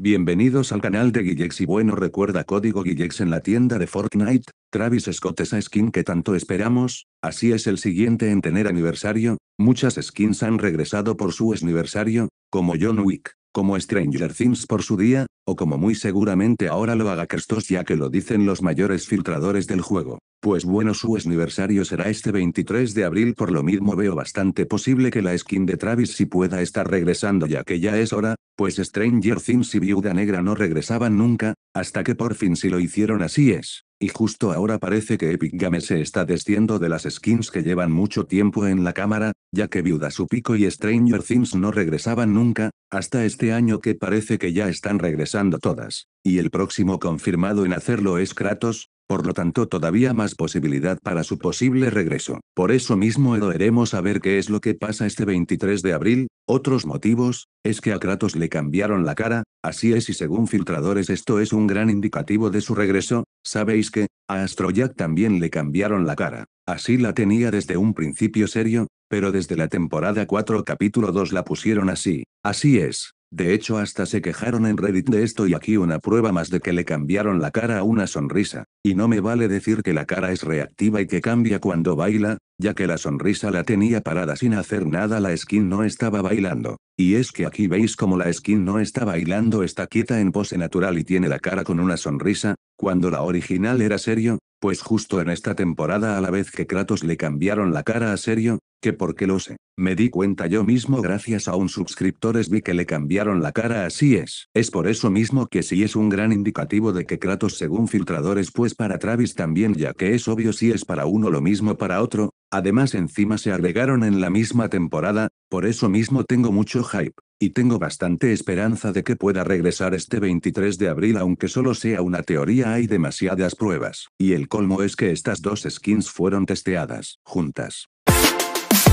Bienvenidos al canal de Guillex y bueno recuerda código Guillex en la tienda de Fortnite, Travis Scott esa skin que tanto esperamos, así es el siguiente en tener aniversario, muchas skins han regresado por su aniversario, como John Wick, como Stranger Things por su día, o como muy seguramente ahora lo haga Kerstos ya que lo dicen los mayores filtradores del juego. Pues bueno su aniversario será este 23 de abril por lo mismo veo bastante posible que la skin de Travis si pueda estar regresando ya que ya es hora, pues Stranger Things y Viuda Negra no regresaban nunca, hasta que por fin si lo hicieron así es. Y justo ahora parece que Epic Games se está desciendo de las skins que llevan mucho tiempo en la cámara, ya que Viuda Supico y Stranger Things no regresaban nunca, hasta este año que parece que ya están regresando todas. Y el próximo confirmado en hacerlo es Kratos, por lo tanto todavía más posibilidad para su posible regreso. Por eso mismo lo a ver qué es lo que pasa este 23 de abril. Otros motivos, es que a Kratos le cambiaron la cara, así es y según filtradores esto es un gran indicativo de su regreso, sabéis que, a Astroyak también le cambiaron la cara. Así la tenía desde un principio serio, pero desde la temporada 4 capítulo 2 la pusieron así. Así es, de hecho hasta se quejaron en Reddit de esto y aquí una prueba más de que le cambiaron la cara a una sonrisa, y no me vale decir que la cara es reactiva y que cambia cuando baila, ya que la sonrisa la tenía parada sin hacer nada la skin no estaba bailando, y es que aquí veis como la skin no está bailando está quieta en pose natural y tiene la cara con una sonrisa, cuando la original era serio, pues justo en esta temporada a la vez que Kratos le cambiaron la cara a serio, que porque lo sé. Me di cuenta yo mismo gracias a un suscriptores vi que le cambiaron la cara así es. Es por eso mismo que si es un gran indicativo de que Kratos según filtradores pues para Travis también ya que es obvio si es para uno lo mismo para otro, además encima se agregaron en la misma temporada, por eso mismo tengo mucho hype. Y tengo bastante esperanza de que pueda regresar este 23 de abril aunque solo sea una teoría hay demasiadas pruebas. Y el colmo es que estas dos skins fueron testeadas juntas.